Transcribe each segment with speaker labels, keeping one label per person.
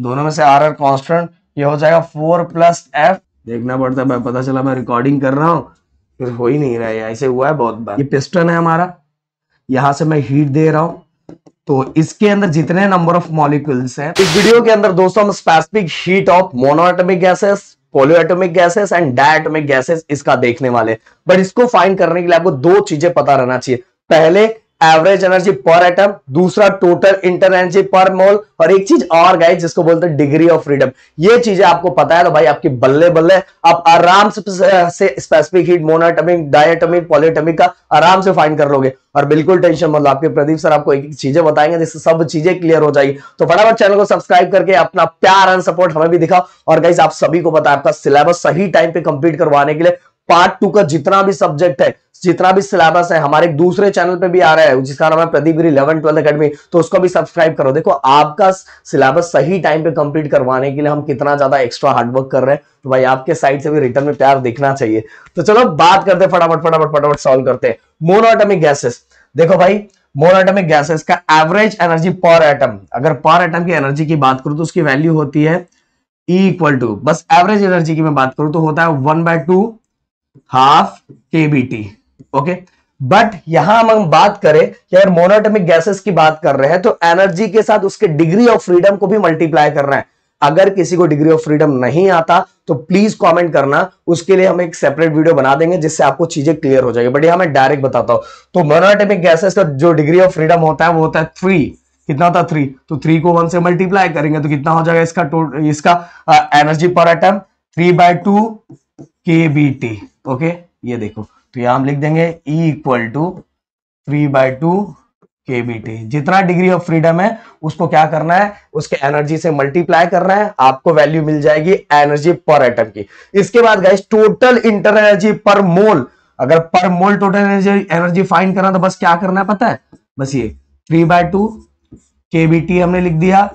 Speaker 1: दोनों में से आर आर कॉन्स्टेंट ये हो जाएगा फोर प्लस एफ देखना पड़ता है पता चला मैं रिकॉर्डिंग कर रहा हूँ फिर हो ही नहीं रहा है ऐसे हुआ है बहुत बार ये पिस्टन है हमारा यहाँ से मैं हीट दे रहा हूँ तो इसके अंदर जितने नंबर ऑफ मॉलिक्यूल्स हैं इस वीडियो के अंदर दोस्तों हम specific heat of monatomic gases polyatomic gases and diatomic gases इसका देखने वाले बट इसको फाइंड करने के लिए आपको दो चीजें पता रहना चाहिए पहले एवरेज एनर्जी पर एटम दूसरा total inter energy per mole और एक चीज और गाइस जिसको बोलते हैं डिग्री ऑफ फ्रीडम ये चीजें आपको पता है तो भाई आपकी बल्ले बल्ले आप आराम से, specific heat monatomic diatomic polyatomic का आराम से फाइंड कर लोगे और बिल्कुल टेंशन मतलब आपके प्रदीप सर आपको एक एक चीजें बताएंगे जिससे सब चीजें क्लियर हो जाएगी तो फटाफट चैनल को सब्सक्राइब करके अपना प्यार एंड सपोर्ट हमें भी दिखाओ और गाइज आप सभी को पता आपका सिलेबस सही टाइम पे कंप्लीट करवाने के लिए पार्ट टू का जितना भी सब्जेक्ट है जितना भी सिलेबस है हमारे एक दूसरे चैनल पे भी आ रहा है जिसका नाम है Pradeep Giri eleven twelfth academy तो उसको भी सब्सक्राइब करो देखो आपका सिलेबस सही टाइम पे कंप्लीट करवाने के लिए हम कितना ज्यादा एक्स्ट्रा हार्डवर्क कर रहे हैं तो भाई आपके साइड से भी रिटर्न में प्यार दिखना चाहिए तो चलो बात करते फटाफट फटाफट फटाफट सॉल्व करते हैं मोनोटमिक गैसेस देखो भाई मोनोटमिक गैसेस का एवरेज एनर्जी पर एटम अगर पर एटम की एनर्जी की बात करूं तो उसकी वैल्यू होती है इक्वल टू बस एवरेज एनर्जी की मैं बात करूं तो होता है one by two half KBT okay but यहां हम बात करें कि अगर मोनोटमिक गैसेस की बात कर रहे हैं तो एनर्जी के साथ उसके डिग्री ऑफ फ्रीडम को भी मल्टीप्लाई कर रहे हैं अगर किसी को डिग्री ऑफ फ्रीडम नहीं आता तो प्लीज कमेंट करना उसके लिए हम एक सेपरेट वीडियो बना देंगे जिससे आपको चीजें क्लियर हो जाएगी बट यहां मैं डायरेक्ट बताता हूं तो मोनाटेमिक गैसेस का जो डिग्री ऑफ फ्रीडम होता है वो होता है थ्री कितना होता है थ्री तो थ्री को वन से मल्टीप्लाई करेंगे तो कितना हो जाएगा इसका इसका energy per atom three by two K B T okay ये देखो तो यहां हम लिख देंगे E equal to three by two K B T जितना डिग्री ऑफ फ्रीडम है उसको क्या करना है उसके एनर्जी से मल्टीप्लाई करना है आपको वैल्यू मिल जाएगी एनर्जी पर एटम की इसके बाद guys total inter energy per mole अगर per mole total energy energy find करना तो बस क्या करना है पता है बस ये three by two K B T हमने लिख दिया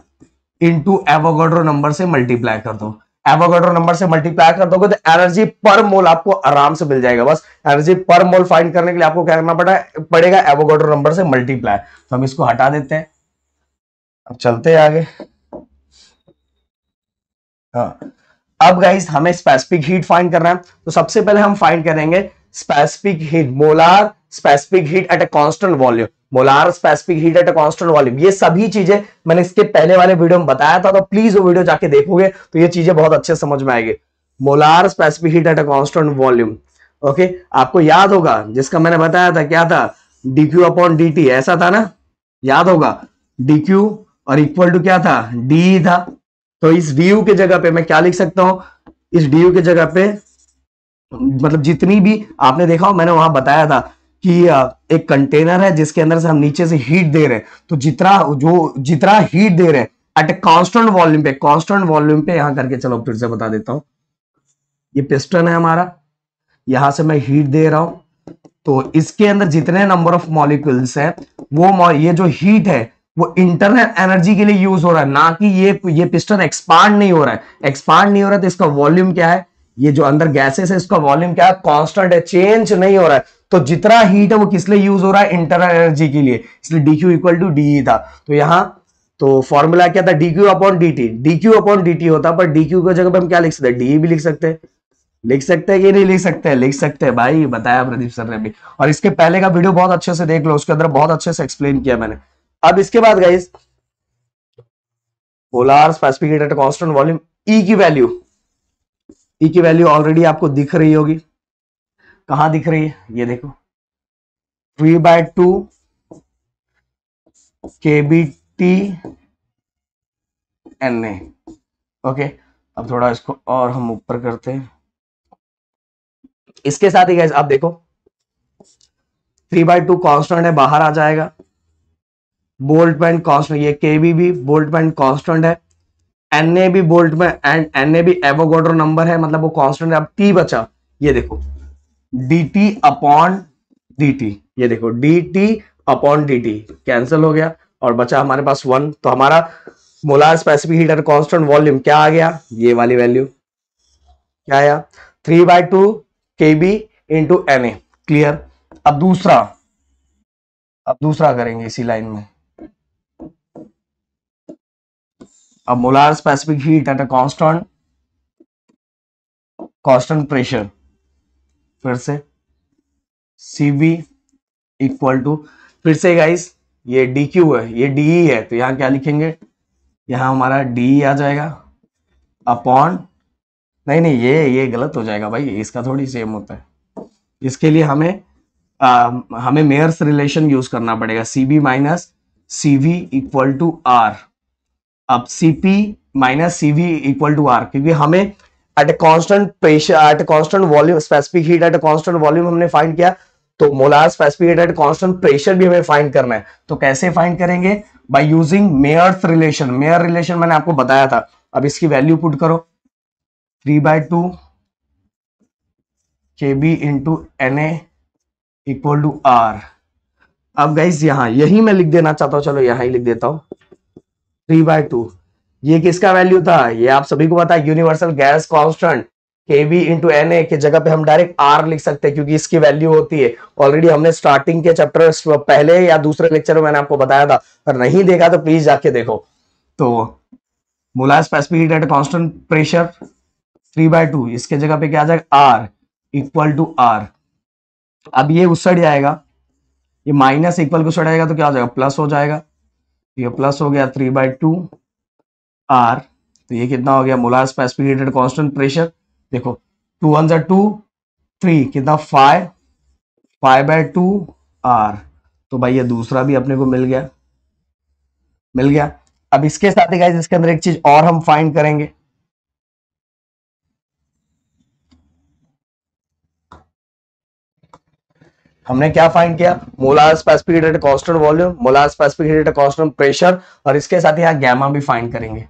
Speaker 1: इंटू एवोगोड्रो नंबर से मल्टीप्लाई कर दो एवोगाड्रो नंबर से मल्टीप्लाई कर दोगे तो एनर्जी पर मोल आपको आराम से मिल जाएगा बस एनर्जी पर मोल फाइंड करने के लिए आपको क्या करना पड़ा पड़ेगा एवोगाड्रो नंबर से मल्टीप्लाई तो हम इसको हटा देते हैं अब चलते हैं आगे हाँ अब गाइज हमें स्पेसिफिक हीट फाइंड करना है तो सबसे पहले हम फाइंड करेंगे specific heat molar specific heat at a constant volume molar specific heat at constant volume ये सभी चीजें मैंने इसके पहले वाले वीडियो में बताया था तो प्लीज वो वीडियो जाके देखोगे तो ये चीजें बहुत अच्छे समझ में आएगी molar specific heat at a volume okay आपको याद होगा जिसका मैंने बताया था क्या था dq अपॉन dt ऐसा था ना याद होगा dq और इक्वल टू क्या था d था तो इस du के जगह पे मैं क्या लिख सकता हूं इस du के जगह पे मतलब जितनी भी आपने देखा हो मैंने वहां बताया था कि एक कंटेनर है जिसके अंदर से हम नीचे से हीट दे रहे हैं तो जितना जो जितना हीट दे रहे हैं एट ए कॉन्स्टेंट वॉल्यूम पे कॉन्स्टेंट वॉल्यूम पे यहां करके चलो फिर से बता देता हूं ये पिस्टन है हमारा यहां से मैं हीट दे रहा हूं तो इसके अंदर जितने नंबर ऑफ मॉलिक्यूल्स है वो ये जो हीट है वो इंटरनल एनर्जी के लिए यूज हो रहा है ना कि ये ये पिस्टन एक्सपांड नहीं हो रहा है एक्सपांड नहीं हो रहा है तो इसका वॉल्यूम क्या है ये जो अंदर गैसेस है इसका वॉल्यूम क्या है कांस्टेंट है चेंज नहीं हो रहा है तो जितना हीट है वो किस लिए यूज हो रहा है इंटरनल एनर्जी के लिए इसलिए D Q equal to D था तो यहां तो फॉर्मूला क्या था D Q upon D T D Q upon D T होता पर डी क्यू की जगह पर हम क्या लिख सकते हैं डी भी लिख सकते हैं लिख सकते हैं कि नहीं लिख सकते हैं लिख सकते हैं भाई बताया प्रदीप सर ने भी और इसके पहले का वीडियो बहुत अच्छे से देख लो उसके अंदर बहुत अच्छे से एक्सप्लेन किया मैंने अब इसके बाद guys polar specific heat at constant volume E की वैल्यू ई e की वैल्यू ऑलरेडी आपको दिख रही होगी कहा दिख रही है ये देखो three by two K B T N A okay अब थोड़ा इसको और हम ऊपर करते हैं इसके साथ ही आप देखो थ्री बाय टू कॉन्स्टेंट है बाहर आ जाएगा बोल्ट बैंड कॉन्स्टेंट ये के बी भी बोल्ट बैंड कॉन्स्टेंट है एन ए भी बोल्ट में एंड एन ए भी एवोगोड्रो नंबर है मतलब वो कॉन्स्टेंट है अब टी बचा ये देखो D T upon D T ये देखो D T upon D T cancel हो गया और बचा हमारे पास वन तो हमारा molar specific heat at constant volume क्या आ गया ये वाली वैल्यू क्या आया three by two K B into N A clear अब दूसरा अब दूसरा करेंगे इसी लाइन में अब molar specific heat at a constant constant pressure फिर से सी बी इक्वल टू फिर से गाइस ये डी क्यू है ये डी ई e है तो यहां क्या लिखेंगे यहां हमारा डी ई e आ जाएगा अपॉन नहीं नहीं ये ये गलत हो जाएगा भाई इसका थोड़ी सेम होता है इसके लिए हमें आ, um, हमें मेयर्स रिलेशन यूज करना पड़ेगा C B minus C V equal to R अब C P minus C V equal to R क्योंकि हमें at a constant pressure at a constant volume specific heat at a constant volume हमने find किया तो molar specific heat at constant pressure भी हमें find करना है तो कैसे फाइंड करेंगे by using Mayer's relation Mayer relation मैंने आपको बताया था अब इसकी वैल्यू पुट करो three by two K B into N A equal to R अब गाइज यहां यही मैं लिख देना चाहता हूं चलो यहां ही लिख देता हूं थ्री बाय टू ये किसका वैल्यू था ये आप सभी को पता है universal gas constant K B into N A के जगह पे हम डायरेक्ट आर लिख सकते हैं क्योंकि इसकी वैल्यू होती है ऑलरेडी हमने स्टार्टिंग के चैप्टर पहले या दूसरे लेक्चर में मैंने आपको बताया था अगर नहीं देखा तो प्लीज जाके देखो तो molar specific at constant pressure three by two इसके जगह पे क्या आ जाएगा आर इक्वल टू आर अब ये उस साइड जाएगा ये माइनस इक्वल को साइड आएगा तो क्या हो जाएगा प्लस हो जाएगा ये प्लस हो गया थ्री बाय टू आर तो ये कितना हो गया molars per aspirated constant pressure देखो टू वन जार टू थ्री कितना five five by two R तो भाई ये दूसरा भी अपने को मिल गया मिल गया अब इसके साथ ही गाइज इसके अंदर एक चीज और हम फाइंड करेंगे हमने क्या फाइंड किया molar specific heat at constant volume molar specific heat at constant pressure और इसके साथ ही यहाँ गैमा भी फाइंड करेंगे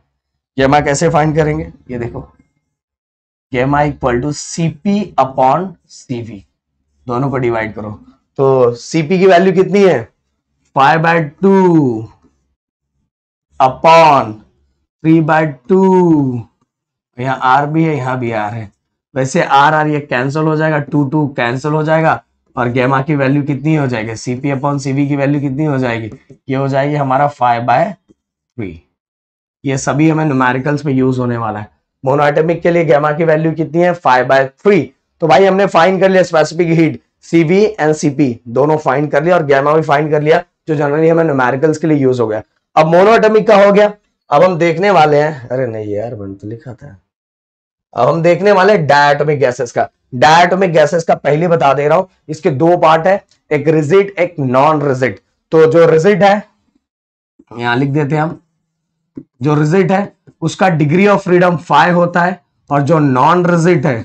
Speaker 1: गेमा कैसे फाइंड करेंगे ये देखो gamma equal to C P upon CV दोनों को डिवाइड करो तो सीपी की वैल्यू कितनी है five by two upon three by two यहाँ आर भी है यहाँ भी आर है वैसे आर आर ये कैंसिल हो जाएगा टू टू कैंसिल हो जाएगा और गेमा की वैल्यू कितनी हो जाएगी सीपी अपॉन सीवी की वैल्यू कितनी हो जाएगी ये हो जाएगी हमारा फाइव बाय थ्री ये सभी हमें न्यूमेरिकल्स में यूज होने वाला है मोनोएटमिक के लिए गैमा की वैल्यू कितनी है फाइव बाय थ्री तो भाई हमने फाइन कर लिया specific heat CV and CP दोनों फाइन कर लिया और गैमा भी फाइन कर लिया जो जनरली हमें न्यूमेरिकल्स के लिए यूज हो गया अब मोनोएटमिक का हो गया अब हम देखने वाले हैं अरे नहीं यार बन तो लिखा था अब हम देखने वाले डायटोमिक गैसेस का डायटोमिक गैसेस का पहले बता दे रहा हूं इसके दो पार्ट है एक रिजिट एक नॉन रिजिट तो जो रिजिट है यहां लिख देते हैं हम जो रिजिट है उसका डिग्री ऑफ फ्रीडम फाइव होता है और जो नॉन रिजिट है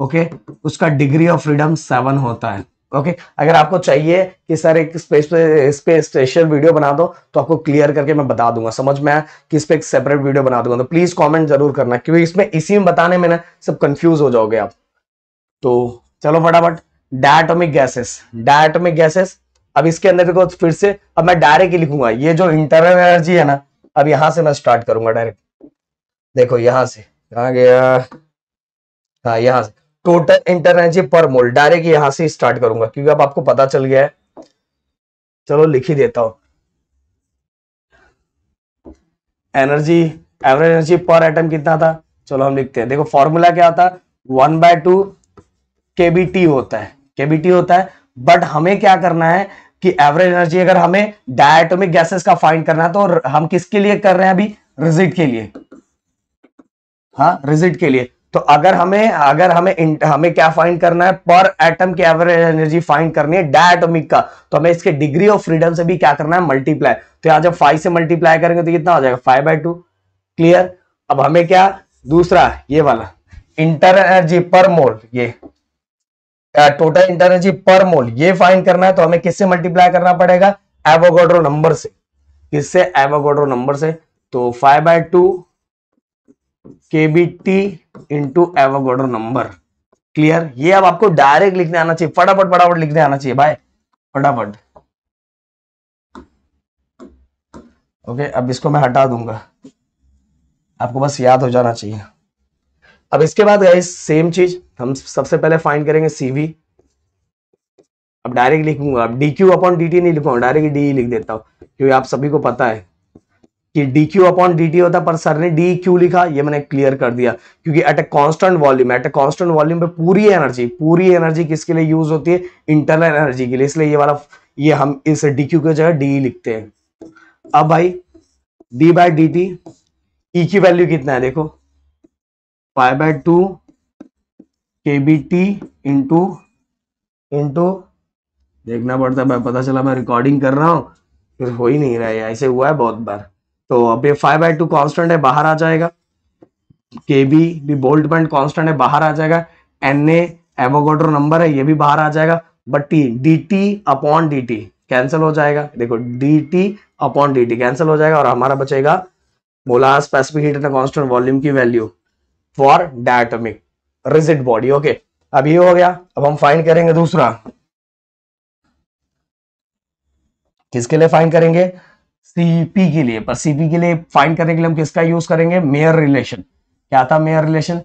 Speaker 1: ओके okay, उसका डिग्री ऑफ फ्रीडम सेवन होता है ओके okay, अगर आपको चाहिए कि सर एक स्पेस पे इस पे स्पेशल वीडियो बना दो तो आपको क्लियर करके मैं बता दूंगा समझ में आया कि इस पे एक सेपरेट वीडियो बना दूंगा तो प्लीज कमेंट जरूर करना क्योंकि इसमें इसी में बताने में ना सब कंफ्यूज हो जाओगे आप तो चलो फटाफट डायटोमिक गैसेस डायटोमिक गैसेस अब इसके अंदर देखो फिर से अब मैं डायरेक्ट लिखूंगा ये जो इंटरनल एनर्जी है ना अब यहां से मैं स्टार्ट करूंगा डायरेक्ट देखो यहां से कहा गया हाँ यहां से टोटल इंटरनेजी पर मोल डायरेक्ट यहां से स्टार्ट करूंगा क्योंकि अब आपको पता चल गया है चलो लिख ही देता हूं energy average energy per atom कितना था चलो हम लिखते हैं देखो फॉर्मूला क्या होता है वन बाय टू केबीटी होता है केबीटी होता है बट हमें क्या करना है कि एवरेज एनर्जी अगर हमें डायटोमिक गैसेस का फाइंड करना है तो हम किसके लिए कर रहे हैं अभी रिजिट के लिए हाँ रिजिट के लिए तो अगर हमें अगर हमें हमें क्या फाइंड करना है पर एटम की एवरेज एनर्जी फाइंड करनी है डायटोमिक का तो हमें इसके डिग्री ऑफ फ्रीडम से भी क्या करना है मल्टीप्लाई तो यहां जब फाइव से मल्टीप्लाई करेंगे तो कितना हो जाएगा फाइव बाई टू क्लियर अब हमें क्या दूसरा ये वाला इंटर एनर्जी पर मोल ये टोटल इंटरनर्जी पर मोल ये फाइंड करना है तो हमें किससे मल्टीप्लाई करना पड़ेगा एवोगोड्रो नंबर से किससे एवोगोड्रो नंबर से तो five by two K B T into Avogadro number clear ये अब आपको डायरेक्ट लिखने आना चाहिए फटाफट फटाफट लिखने आना चाहिए भाई फटाफट ओके अब इसको मैं हटा दूंगा आपको बस याद हो जाना चाहिए अब इसके बाद गाइस सेम चीज हम सबसे पहले फाइंड करेंगे सीवी अब डायरेक्ट लिखूंगा अब D Q upon D T नहीं लिखूंगा डायरेक्ट डी e लिख देता हूं क्योंकि आप सभी को पता है कि D Q upon D T होता पर सर ने डी क्यू e लिखा ये मैंने क्लियर कर दिया क्योंकि at a constant volume at a constant volume पे पूरी एनर्जी पूरी एनर्जी किसके लिए यूज होती है इंटरनल एनर्जी के लिए इसलिए ये वाला ये हम इस डी क्यू की जगह डी e लिखते हैं अब भाई D by D T E की वैल्यू कितना है देखो pi by two K B T into into देखना पड़ता है पता चला मैं रिकॉर्डिंग कर रहा हूँ फिर हो ही नहीं रहा है ऐसे हुआ है बहुत बार तो अब ये फाइव बाई टू कॉन्स्टेंट है बाहर आ जाएगा के बी भी बोल्ट बैंड कॉन्स्टेंट है बाहर आ जाएगा एन ए एवोगोड्रो नंबर है ये भी बाहर आ जाएगा but T D T upon D T cancel हो जाएगा देखो D T upon D T cancel हो जाएगा और हमारा बचेगा molar specific heat and constant volume की value for diatomic rigid body okay अब ये हो गया अब हम फाइंड करेंगे दूसरा किसके लिए फाइंड करेंगे सीपी के लिए पर सीपी के लिए फाइंड करने के लिए हम किसका यूज करेंगे मेयर रिलेशन क्या था Mayer relation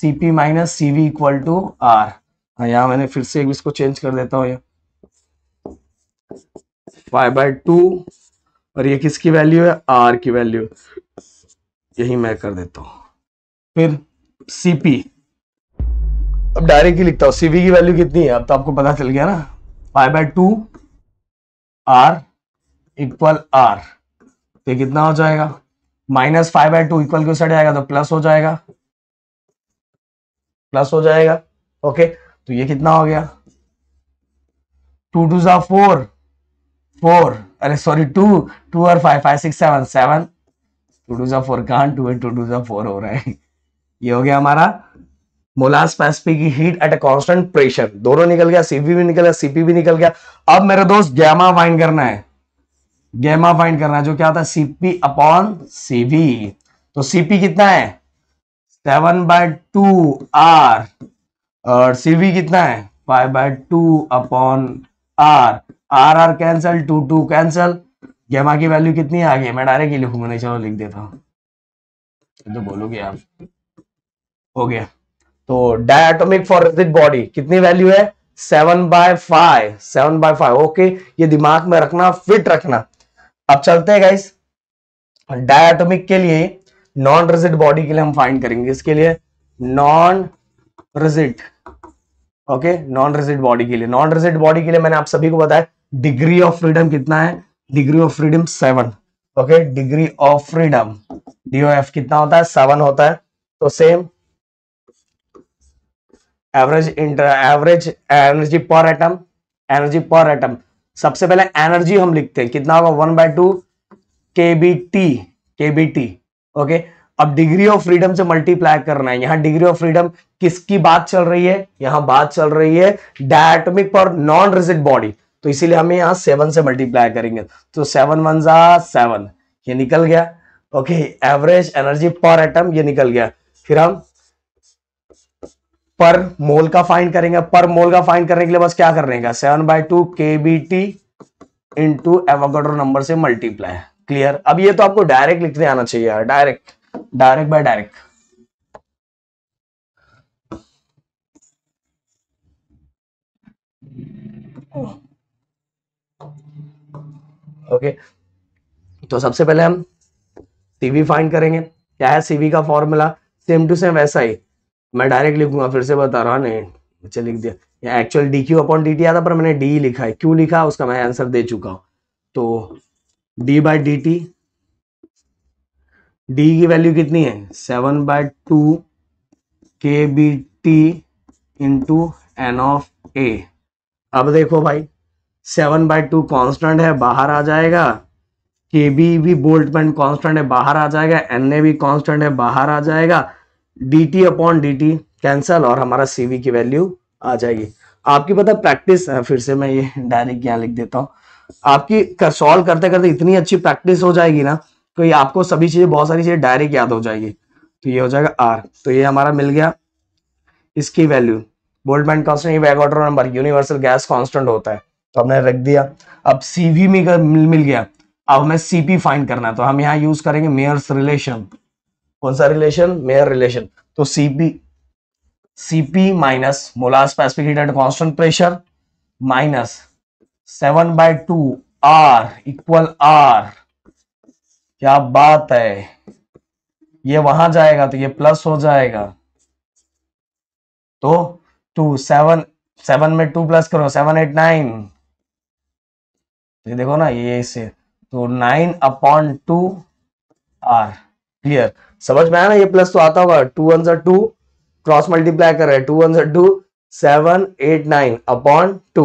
Speaker 1: CP minus CV equal to R यहां मैंने फिर से इसको चेंज कर देता हूँ फाइव बाय टू और ये किसकी वैल्यू है आर की वैल्यू यही मैं कर देता हूं फिर सीपी अब डायरेक्ट ही लिखता हूं सीवी की वैल्यू कितनी है अब तो आपको पता चल गया ना five by two R equal R तो ये कितना हो जाएगा minus five by two equal क्यों सट जाएगा तो प्लस हो जाएगा प्लस हो जाएगा ओके तो ये कितना हो गया टू टू जा फोर फोर अरे सॉरी टू टू और five five six seven seven two two जा फोर कहा टू एंड टू टू जा फोर हो रहा है ये हो गया हमारा मोलास पैसपी की heat at a constant pressure दोनों निकल गया सीपी भी निकल गया सीपी भी निकल गया अब मेरे दोस्त गैमा फाइंड करना है गैमा फाइंड करना है जो क्या होता है सीपी अपॉन सीवी तो सीपी कितना है सेवन बाय टू आर और सीवी कितना है five by two upon R R R cancel two two cancel gamma की वैल्यू कितनी आ गई मैं डायरेक्ट ही लिखूंगा नहीं तो चलो लिख देता हूँ तो बोलोगे आप हो गया तो डायटोमिक फॉरेस्टिक बॉडी कितनी वैल्यू है seven by five seven by five okay ये दिमाग में रखना फिट रखना अब चलते हैं गाइस डायटोमिक के लिए नॉन रिजिट बॉडी के लिए हम फाइंड करेंगे इसके लिए non rigid okay non rigid body के लिए नॉन रिजिट बॉडी के लिए मैंने आप सभी को बताया डिग्री ऑफ फ्रीडम कितना है degree of freedom seven okay degree of freedom DO कितना होता है सेवन होता है तो same average inter average energy per atom energy per atom सबसे पहले एनर्जी हम लिखते हैं कितना होगा one by two K B T K B T okay अब डिग्री ऑफ फ्रीडम से मल्टीप्लाई करना है यहां डिग्री ऑफ फ्रीडम किसकी बात चल रही है यहां बात चल रही है डायटमिक और नॉन रिजिड बॉडी तो इसीलिए हमें यहाँ सेवन से मल्टीप्लाई करेंगे तो सेवन वन जा सेवन ये निकल गया okay average energy per atom ये निकल गया फिर हम पर मोल का फाइंड करेंगे पर मोल का फाइंड करने के लिए बस क्या करने का seven by two K B T into Avogadro number से मल्टीप्लाई क्लियर अब ये तो आपको डायरेक्ट लिखने आना चाहिए यार direct direct by direct okay तो सबसे पहले हम सीवी फाइंड करेंगे क्या है सीवी का फॉर्मूला सेम टू सेम वैसा ही मैं डायरेक्ट लिखूंगा फिर से बता रहा नहीं चल लिख दिया actual D Q upon D T आता पर मैंने डी लिखा है क्यों लिखा उसका मैं आंसर दे चुका हूं तो D by D T D की वैल्यू कितनी है seven by two K B T into N of A अब देखो भाई सेवन बाय टू कॉन्स्टेंट है बाहर आ जाएगा के बी भी बोल्टमैन कॉन्स्टेंट है बाहर आ जाएगा एन ए भी कॉन्स्टेंट है बाहर आ जाएगा D T upon D T cancel और हमारा सीवी की वैल्यू आ जाएगी आपकी पता प्रैक्टिस फिर से मैं ये डायरेक्ट यहाँ लिख देता हूँ आपकी कर, सॉल्व करते करते इतनी अच्छी प्रैक्टिस हो जाएगी ना तो आपको सभी चीजें बहुत सारी चीजें डायरेक्ट याद हो जाएगी तो ये हो जाएगा आर तो ये हमारा मिल गया इसकी वैल्यू बोल्टमैन कॉन्स्टेंट ये backwater number universal gas constant होता है तो हमने रख दिया अब सीवी में मिल गया अब हमें सीपी फाइंड करना है तो हम यहाँ यूज करेंगे मेयर्स रिलेशन कौन सा रिलेशन मेयर रिलेशन तो CP CP minus molar specific heat and constant pressure minus seven by two R equal R क्या बात है ये वहां जाएगा तो ये प्लस हो जाएगा तो टू सेवन सेवन में टू प्लस करो सेवन एट नाइन ये देखो ना ये इसे तो nine upon two R clear समझ में आया ना ये प्लस तो आता होगा टू वन सा टू क्रॉस मल्टीप्लाई कर रहे टू वन सा two seven eight nine upon two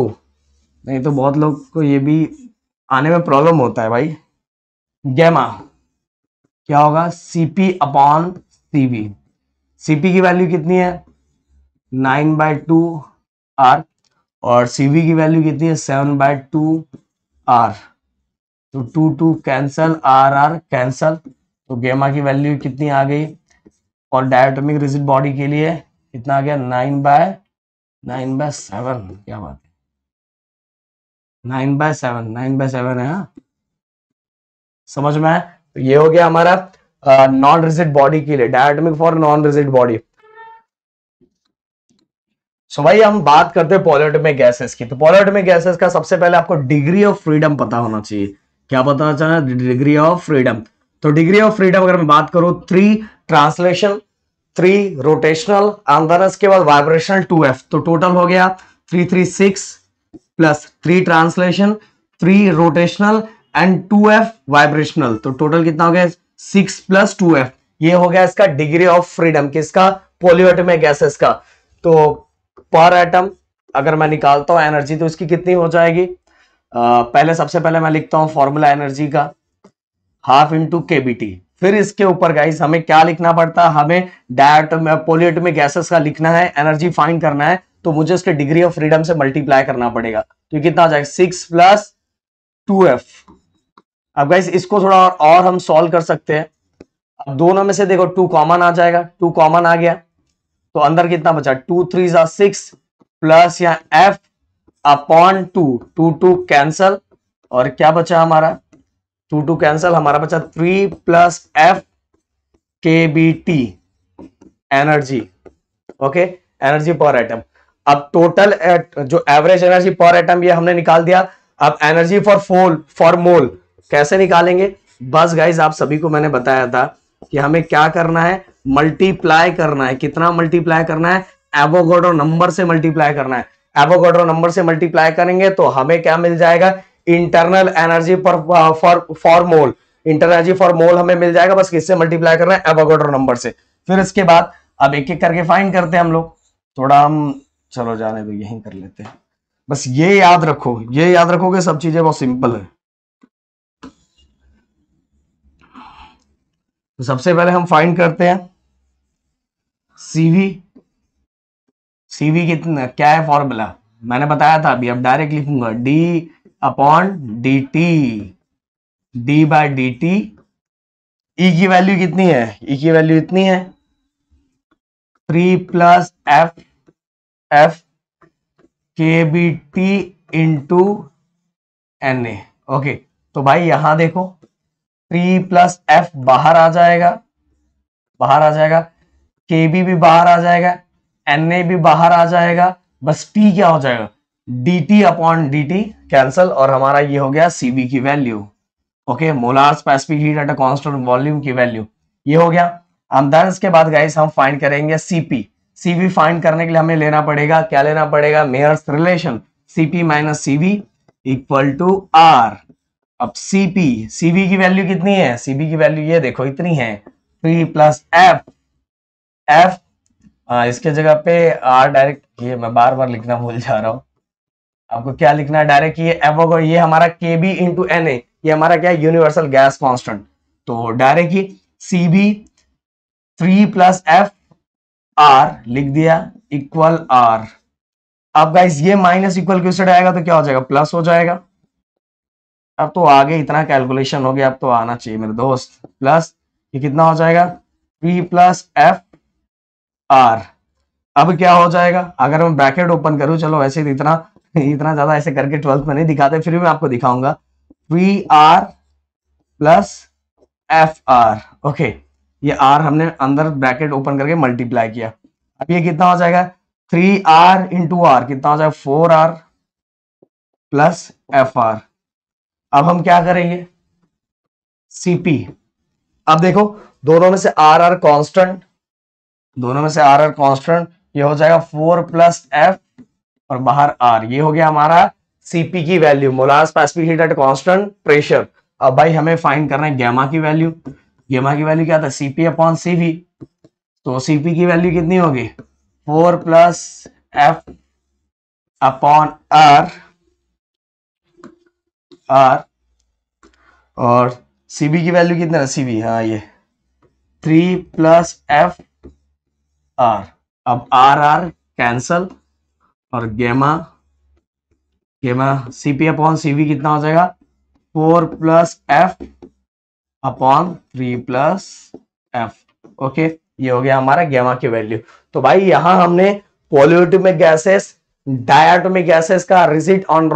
Speaker 1: नहीं तो बहुत लोग को ये भी आने में प्रॉब्लम होता है भाई गैमा क्या होगा सीपी अपॉन सीवी सीपी की वैल्यू कितनी है नाइन बाय टू आर और सीवी की वैल्यू कितनी है सेवन बाय टू आर तो two two cancel R R cancel तो गेमा की वैल्यू कितनी आ गई और डायटोमिक रिजिट बॉडी के लिए कितना आ गया nine by nine by seven क्या बात है nine by seven nine by seven है हा? समझ में तो ये हो गया हमारा नॉन रिजिट बॉडी के लिए diatomic for non rigid body so भाई हम बात करते हैं पॉलिटोमिक गैसेस की तो पॉलिटोमिक गैसेस का सबसे पहले आपको डिग्री ऑफ फ्रीडम पता होना चाहिए क्या पता चला डिग्री ऑफ फ्रीडम तो डिग्री ऑफ फ्रीडम अगर मैं बात करूं थ्री ट्रांसलेशन थ्री रोटेशनल अंदर के बाद वाइब्रेशनल टू एफ तो टोटल हो गया three three six plus three translation three rotational and two F vibrational तो टोटल कितना हो गया सिक्स प्लस टू एफ ये हो गया इसका डिग्री ऑफ फ्रीडम किसका पोलियोटम गैसेस का तो पर एटम अगर मैं निकालता हूं एनर्जी तो इसकी कितनी हो जाएगी आ, पहले सबसे पहले मैं लिखता हूं फॉर्मूला एनर्जी का हाफ इंटू केबीटी फिर इसके ऊपर गाइस हमें क्या लिखना पड़ता है हमें डायट में गैसेस का लिखना है एनर्जी फाइंड करना है तो मुझे उसके डिग्री ऑफ फ्रीडम से मल्टीप्लाई करना पड़ेगा तो ये कितना जाएगा सिक्स प्लस टू एफ अब गाइस इसको थोड़ा और, और हम सॉल्व कर सकते हैं अब दोनों में से देखो टू कॉमन आ जाएगा टू कॉमन आ गया तो अंदर कितना बचा टू थ्री जा सिक्स प्लस या F upon two two two cancel और क्या बचा हमारा टू टू कैंसल हमारा बचा three plus F K B T energy okay energy per atom अब टोटल जो एवरेज एनर्जी पर एटम ये हमने निकाल दिया अब एनर्जी फॉर फोल फॉर मोल कैसे निकालेंगे बस गाइज आप सभी को मैंने बताया था कि हमें क्या करना है मल्टीप्लाई करना है कितना मल्टीप्लाई करना है एवोगोडो नंबर से मल्टीप्लाई करना है एवोगोडो नंबर से मल्टीप्लाई करेंगे तो हमें क्या मिल जाएगा internal energy per for for mole internal energy for mole हमें मिल जाएगा बस किससे मल्टीप्लाई करना है एवोगोडर नंबर से फिर इसके बाद अब एक एक करके फाइंड करते हैं हम लोग थोड़ा हम चलो जाने दो यही कर लेते हैं बस ये याद रखो ये याद रखोगे सब चीजें बहुत सिंपल है तो सबसे पहले हम फाइंड करते हैं सीवी सीवी कितना क्या है फॉर्मूला मैंने बताया था अभी अब डायरेक्ट लिखूंगा D upon D T D by D T E की वैल्यू कितनी है ई e की वैल्यू इतनी है three plus F F K B T into N A okay तो भाई यहां देखो थ्री प्लस एफ बाहर आ जाएगा बाहर आ जाएगा के बी भी बाहर आ जाएगा एन ए भी बाहर आ जाएगा बस टी क्या हो जाएगा D T upon D T cancel और हमारा ये हो गया सीबी की value okay molar specific heat at a constant volume की वैल्यू ये हो गया हम देन इसके बाद गाइस हम फाइंड करेंगे सीपी सीवी फाइंड करने के लिए हमें लेना पड़ेगा क्या लेना पड़ेगा Mayer's relation CP minus CV equal to R अब सीपी सीवी की वैल्यू कितनी है सीबी की वैल्यू ये देखो इतनी है थ्री प्लस एफ एफ इसके जगह पे आर डायरेक्ट ये मैं बार बार लिखना भूल जा रहा हूँ आपको क्या लिखना है डायरेक्ट ये एवोगो ये हमारा के बी इंटू एन ए ये हमारा क्या है यूनिवर्सल गैस कॉन्स्टेंट तो डायरेक्ट ये C V three plus F R लिख दिया इक्वल आर अब गाइस ये माइनस इक्वल क्यों से आएगा तो क्या हो जाएगा प्लस हो जाएगा अब तो आगे इतना कैलकुलेशन हो गया अब तो आना चाहिए मेरे दोस्त प्लस ये कितना हो जाएगा थ्री प्लस एफ आर अब क्या हो जाएगा अगर मैं ब्रैकेट ओपन करूं चलो वैसे तो इतना इतना ज्यादा ऐसे करके ट्वेल्थ में नहीं दिखाते फिर भी मैं आपको दिखाऊंगा V R plus F R okay ये आर हमने अंदर ब्रैकेट ओपन करके मल्टीप्लाई किया अब ये कितना हो जाएगा थ्री आर इंटू आर कितना हो जाएगा four R plus F R अब हम क्या करेंगे सीपी अब देखो दोनों में से आर आर कॉन्स्टेंट दोनों में से आर आर कॉन्स्टेंट ये हो जाएगा फोर प्लस एफ और बाहर आर ये हो गया हमारा सीपी की value molar specific heat at constant pressure अब भाई हमें फाइंड करना है गैमा की वैल्यू गैमा की वैल्यू क्या था सीपी अपॉन सीवी तो सीपी की वैल्यू कितनी होगी four plus F upon R R और सीबी की वैल्यू कितना है सीबी हाँ ये थ्री प्लस एफ आर अब आर आर कैंसल और gamma gamma CP upon C कितना हो जाएगा four plus F upon three plus F okay ये हो गया हमारा गेमा की वैल्यू तो भाई यहां हमने पोल्यूटमिक गैसेस डायटोमिक गैसेस का rigid on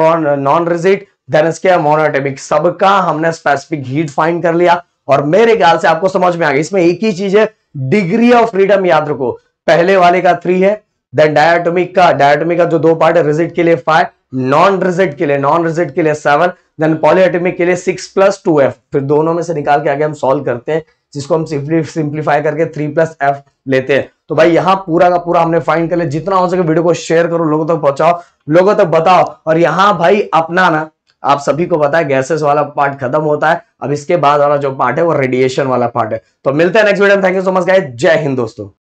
Speaker 1: non rigid then इसके मोनोटोमिक सबका हमने स्पेसिफिक हीट फाइंड कर लिया और मेरे ख्याल से आपको समझ में आ गया इसमें एक ही चीज है डिग्री ऑफ फ्रीडम याद रखो पहले वाले का थ्री है देन डायटोमिक का डायटोमिक का जो दो पार्ट है रिजिट के लिए फाइव नॉन रिजिट के लिए नॉन रिजिट के लिए सेवन देन पॉलिटोमिक के लिए सिक्स प्लस टू एफ फिर दोनों में से निकाल के आगे हम सोल्व करते हैं जिसको हम सिंपली सिंप्लीफाई करके थ्री प्लस एफ लेते हैं तो भाई यहाँ पूरा का पूरा हमने फाइंड कर लिया जितना हो सके वीडियो को शेयर करो लोगों तक तो पहुंचाओ लोगों तक तो बताओ और यहाँ भाई अपना ना आप सभी को पता है गैसेस वाला पार्ट खत्म होता है अब इसके बाद वाला जो पार्ट है वो रेडिएशन वाला पार्ट है तो मिलते हैं नेक्स्ट वीडियो में thank you so much guys जय हिंद दोस्तों